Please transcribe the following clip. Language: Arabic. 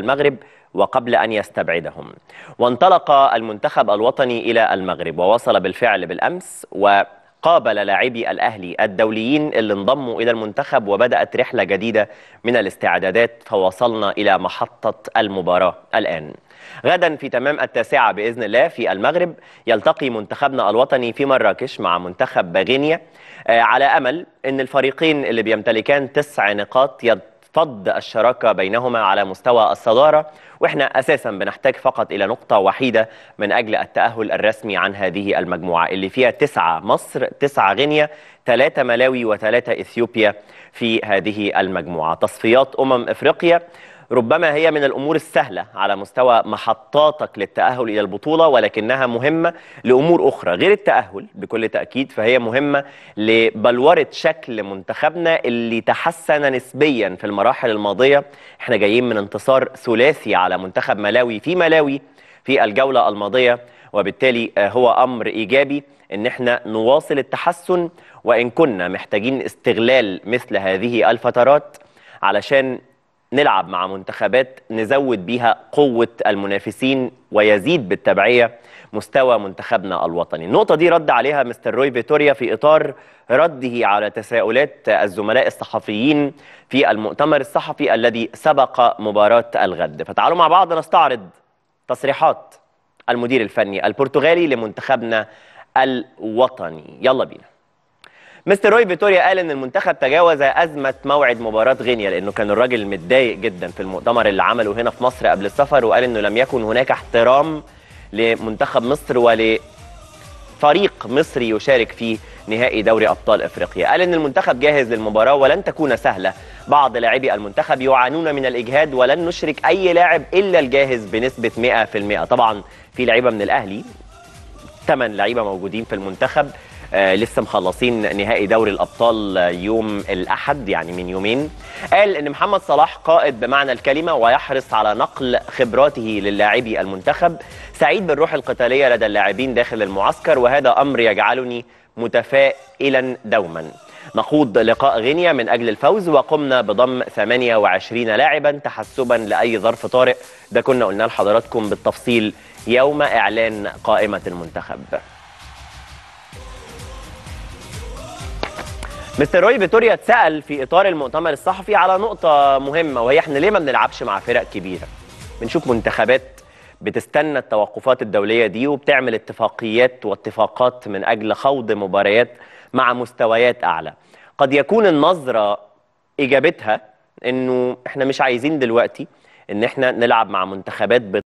المغرب وقبل أن يستبعدهم وانطلق المنتخب الوطني إلى المغرب ووصل بالفعل بالأمس وقابل لاعبي الأهلي الدوليين اللي انضموا إلى المنتخب وبدأت رحلة جديدة من الاستعدادات فوصلنا إلى محطة المباراة الآن غدا في تمام التاسعة بإذن الله في المغرب يلتقي منتخبنا الوطني في مراكش مع منتخب غينيا آه، على أمل أن الفريقين اللي بيمتلكان تسع نقاط فض الشراكة بينهما على مستوى الصدارة وإحنا أساسا بنحتاج فقط إلى نقطة وحيدة من أجل التأهل الرسمي عن هذه المجموعة اللي فيها تسعة مصر تسعة غينيا ثلاثة ملاوي وثلاثة إثيوبيا في هذه المجموعة تصفيات أمم إفريقيا ربما هي من الأمور السهلة على مستوى محطاتك للتأهل إلى البطولة ولكنها مهمة لأمور أخرى غير التأهل بكل تأكيد فهي مهمة لبلورة شكل منتخبنا اللي تحسن نسبيا في المراحل الماضية احنا جايين من انتصار ثلاثي على منتخب ملاوي في ملاوي في الجولة الماضية وبالتالي آه، هو أمر إيجابي ان احنا نواصل التحسن وان كنا محتاجين استغلال مثل هذه الفترات علشان نلعب مع منتخبات نزود بيها قوة المنافسين ويزيد بالتبعية مستوى منتخبنا الوطني النقطة دي رد عليها مستر روي فيتوريا في إطار رده على تساؤلات الزملاء الصحفيين في المؤتمر الصحفي الذي سبق مباراة الغد فتعالوا مع بعض نستعرض تصريحات المدير الفني البرتغالي لمنتخبنا الوطني يلا بينا مستر روي فيتوريا قال ان المنتخب تجاوز ازمه موعد مباراه غينيا لانه كان الراجل متضايق جدا في المؤتمر اللي عمله هنا في مصر قبل السفر وقال انه لم يكن هناك احترام لمنتخب مصر ول فريق مصري يشارك في نهائي دوري ابطال افريقيا قال ان المنتخب جاهز للمباراه ولن تكون سهله بعض لاعبي المنتخب يعانون من الاجهاد ولن نشرك اي لاعب الا الجاهز بنسبه 100% طبعا في لعيبه من الاهلي ثمان لعيبه موجودين في المنتخب آه، لسه مخلصين نهائي دوري الابطال يوم الاحد يعني من يومين قال ان محمد صلاح قائد بمعنى الكلمه ويحرص على نقل خبراته للاعبي المنتخب سعيد بالروح القتاليه لدى اللاعبين داخل المعسكر وهذا امر يجعلني متفائلا دوما نخوض لقاء غينيا من أجل الفوز وقمنا بضم 28 لاعبا تحسبا لأي ظرف طارئ ده كنا قلناه لحضراتكم بالتفصيل يوم إعلان قائمة المنتخب مستر روي فيتوريا اتسال في اطار المؤتمر الصحفي على نقطه مهمه وهي احنا ليه ما بنلعبش مع فرق كبيره بنشوف منتخبات بتستنى التوقفات الدوليه دي وبتعمل اتفاقيات واتفاقات من اجل خوض مباريات مع مستويات اعلى قد يكون النظره اجابتها انه احنا مش عايزين دلوقتي ان احنا نلعب مع منتخبات